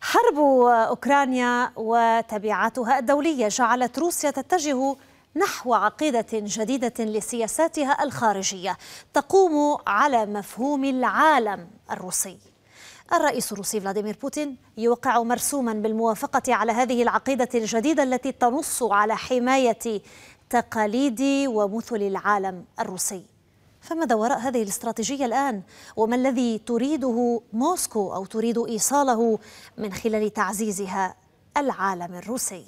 حرب اوكرانيا وتبعاتها الدوليه جعلت روسيا تتجه نحو عقيده جديده لسياساتها الخارجيه تقوم على مفهوم العالم الروسي الرئيس الروسي فلاديمير بوتين يوقع مرسوما بالموافقه على هذه العقيده الجديده التي تنص على حمايه تقاليد ومثل العالم الروسي فماذا وراء هذه الاستراتيجية الآن؟ وما الذي تريده موسكو أو تريد إيصاله من خلال تعزيزها العالم الروسي؟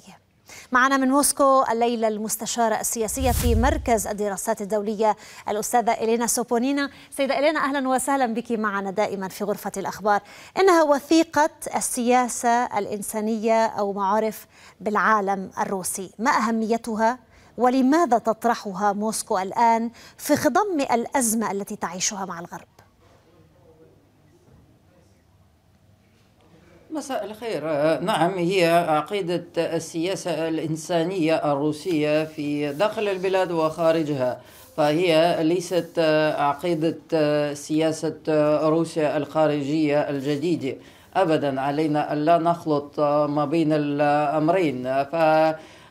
معنا من موسكو الليلة المستشارة السياسية في مركز الدراسات الدولية الأستاذة إلينا سوبونينا سيدة إلينا أهلا وسهلا بك معنا دائما في غرفة الأخبار إنها وثيقة السياسة الإنسانية أو معارف بالعالم الروسي ما أهميتها؟ ولماذا تطرحها موسكو الآن في خضم الأزمة التي تعيشها مع الغرب؟ مساء الخير نعم هي عقيدة السياسة الإنسانية الروسية في داخل البلاد وخارجها فهي ليست عقيدة سياسة روسيا الخارجية الجديدة أبدا علينا ألا نخلط ما بين الأمرين ف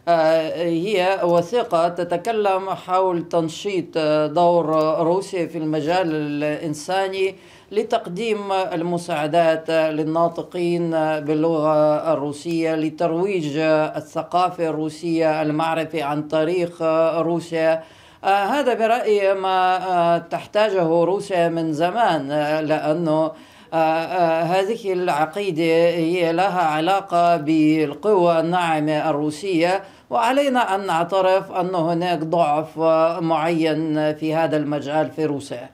آه، هي وثيقة تتكلم حول تنشيط آه، دور روسيا في المجال الإنساني لتقديم المساعدات للناطقين باللغة الروسية لترويج الثقافة الروسية المعرفة عن تاريخ روسيا آه، هذا برأيي ما تحتاجه روسيا من زمان لأنه آه، آه، هذه العقيدة هي لها علاقة بالقوى الناعمة الروسية وعلينا أن نعترف أن هناك ضعف معين في هذا المجال في روسيا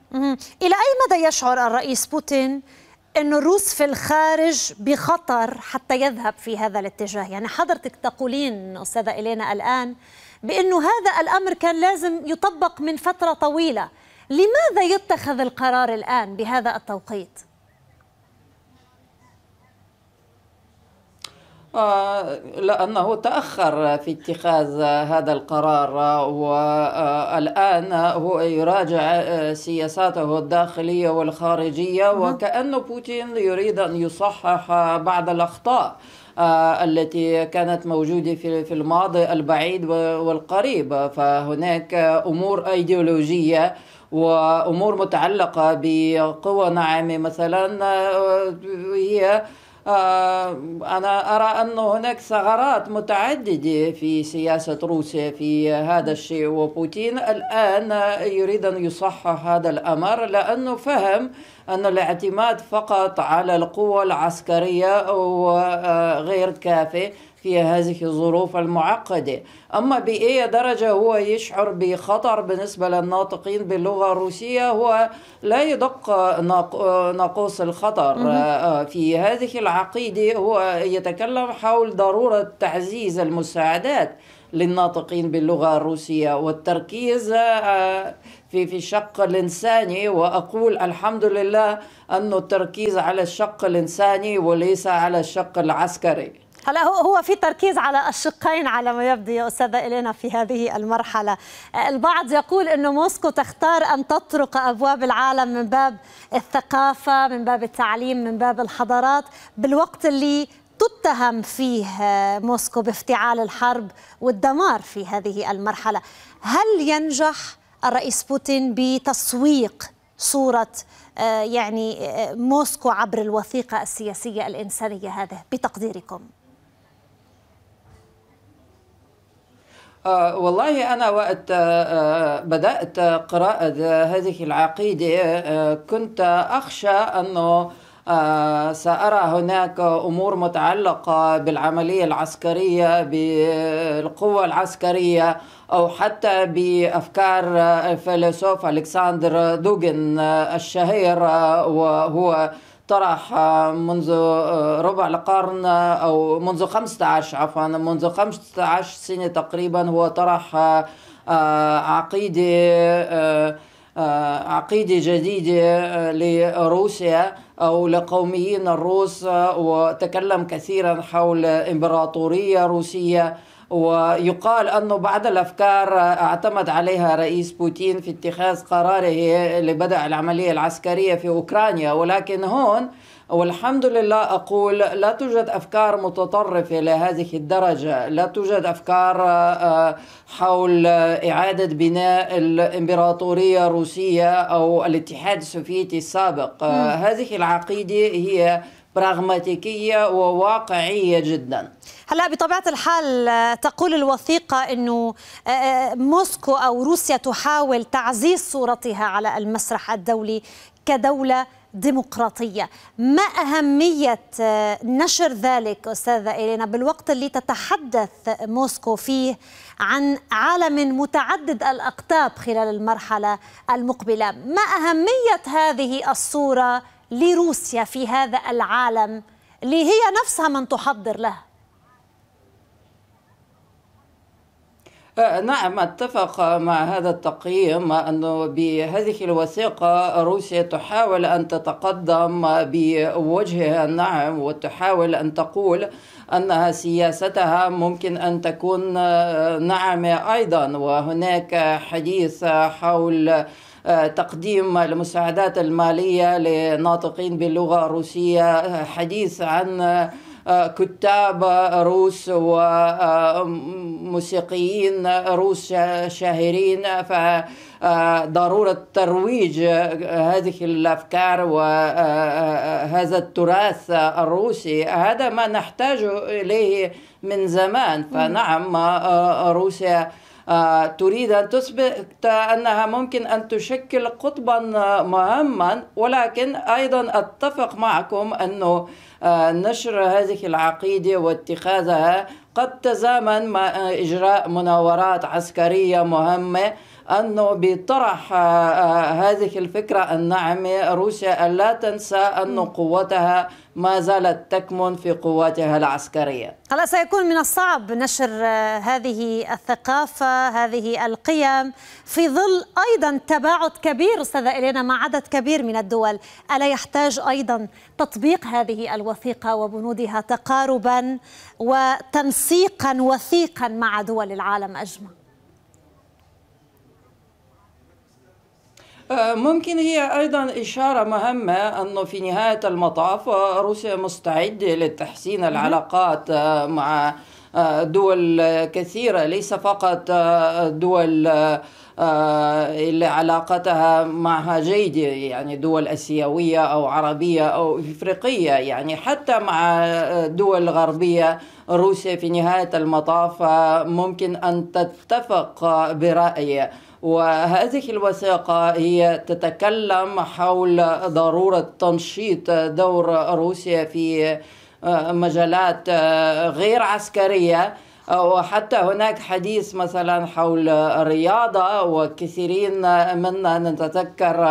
إلى أي مدى يشعر الرئيس بوتين أن الروس في الخارج بخطر حتى يذهب في هذا الاتجاه يعني حضرتك تقولين أستاذة إلينا الآن بأنه هذا الأمر كان لازم يطبق من فترة طويلة لماذا يتخذ القرار الآن بهذا التوقيت؟ لأنه تأخر في اتخاذ هذا القرار والآن هو يراجع سياساته الداخلية والخارجية وكأن بوتين يريد أن يصحح بعض الأخطاء آه، التي كانت موجودة في الماضي البعيد والقريب فهناك أمور أيديولوجية وأمور متعلقة بقوى ناعمة مثلا آه، هي آه، أنا أرى أن هناك ثغرات متعددة في سياسة روسيا في هذا الشيء وبوتين الآن يريد أن يصحح هذا الأمر لأنه فهم أن الاعتماد فقط على القوة العسكرية آه، غير كافي في هذه الظروف المعقدة أما بأي درجة هو يشعر بخطر بالنسبة للناطقين باللغة الروسية هو لا يدق ناقوس الخطر آه، في هذه العقيدة هو يتكلم حول ضرورة تعزيز المساعدات للناطقين باللغة الروسية والتركيز آه، في في الشق الإنساني وأقول الحمد لله أن التركيز على الشق الإنساني وليس على الشق العسكري هلا هو هو في تركيز على الشقين على ما يبدو يا استاذه الينا في هذه المرحله البعض يقول انه موسكو تختار ان تطرق ابواب العالم من باب الثقافه من باب التعليم من باب الحضارات بالوقت اللي تتهم فيه موسكو بافتعال الحرب والدمار في هذه المرحله هل ينجح الرئيس بوتين بتسويق صوره آه، يعني آه، موسكو عبر الوثيقه السياسيه الانسانيه هذه بتقديركم آه، والله أنا وقت آه، آه، بدأت قراءة هذه العقيدة كنت أخشى أنه سأرى هناك أمور متعلقة بالعملية العسكرية بالقوة العسكرية أو حتى بأفكار الفيلسوف ألكسندر دوغن الشهير وهو طرح آه، منذ آه، ربع القرن أو منذ 15 عفوا منذ 15 سنة تقريبا هو طرح آه، عقيدة عقيدة جديدة لروسيا أو لقوميين الروس وتكلم كثيرا حول إمبراطورية روسية ويقال أنه بعض الأفكار اعتمد عليها رئيس بوتين في اتخاذ قراره لبدء العملية العسكرية في أوكرانيا ولكن هون والحمد لله أقول لا توجد أفكار متطرفة لهذه الدرجة لا توجد أفكار آه، حول إعادة بناء الإمبراطورية الروسية أو الاتحاد السوفيتي السابق آه، م. هذه العقيدة هي براغماتيكية وواقعية جدا هلا بطبيعة الحال آه، تقول الوثيقة أنه آه، آه، موسكو أو روسيا تحاول تعزيز صورتها على المسرح الدولي كدولة ديمقراطية ما أهمية نشر ذلك أستاذة إلينا بالوقت اللي تتحدث موسكو فيه عن عالم متعدد الأقطاب خلال المرحلة المقبلة ما أهمية هذه الصورة لروسيا في هذا العالم اللي هي نفسها من تحضر له أه، نعم اتفق مع هذا التقييم أنه بهذه الوثيقة روسيا تحاول أن تتقدم بوجهها نعم وتحاول أن تقول أنها سياستها ممكن أن تكون أه، ناعمة أيضا وهناك حديث حول تقديم المساعدات المالية لناطقين باللغة الروسية حديث عن آه، كتاب روس وموسيقيين آه، روس شاهرين فضرورة آه، ترويج هذه الأفكار وهذا التراث الروسي هذا ما نحتاج إليه من زمان فنعم روسيا آه، تريد أن تثبت أنها ممكن أن تشكل قطبا آه، مهما ولكن أيضا أتفق معكم أن آه، نشر هذه العقيدة واتخاذها قد تزامن مع إجراء مناورات عسكرية مهمة أنه بطرح هذه الفكرة الناعمة روسيا ألا تنسى أن قوتها ما زالت تكمن في قواتها العسكرية هلا سيكون من الصعب نشر آه، هذه الثقافة هذه القيم في ظل أيضا تباعد كبير أستاذة إلينا مع عدد كبير من الدول ألا يحتاج أيضا تطبيق هذه الوثيقة وبنودها تقاربا وتنسيقا وثيقا مع دول العالم أجمع آه، ممكن هي أيضا إشارة مهمة أنه في نهاية المطاف آه، روسيا مستعدة لتحسين العلاقات آه، مع دول كثيرة ليس فقط دول آه، اللي علاقتها معها جيدة يعني دول أسيوية أو عربية أو إفريقية يعني حتى مع دول غربية روسيا في نهاية المطاف ممكن أن تتفق برأي وهذه الوثيقة هي تتكلم حول ضرورة تنشيط دور روسيا في آه، مجالات آه، غير عسكريه وحتى هناك حديث مثلا حول الرياضة وكثيرين منا نتذكر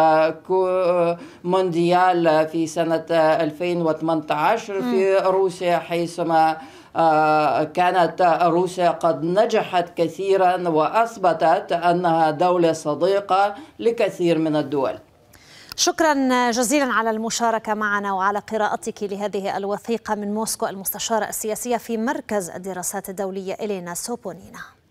مونديال في سنة 2018 في روسيا حيثما آه، كانت روسيا قد نجحت كثيرا واثبتت انها دوله صديقه لكثير من الدول شكرا جزيلا على المشاركة معنا وعلى قراءتك لهذه الوثيقة من موسكو المستشارة السياسية في مركز الدراسات الدولية إلينا سوبونينا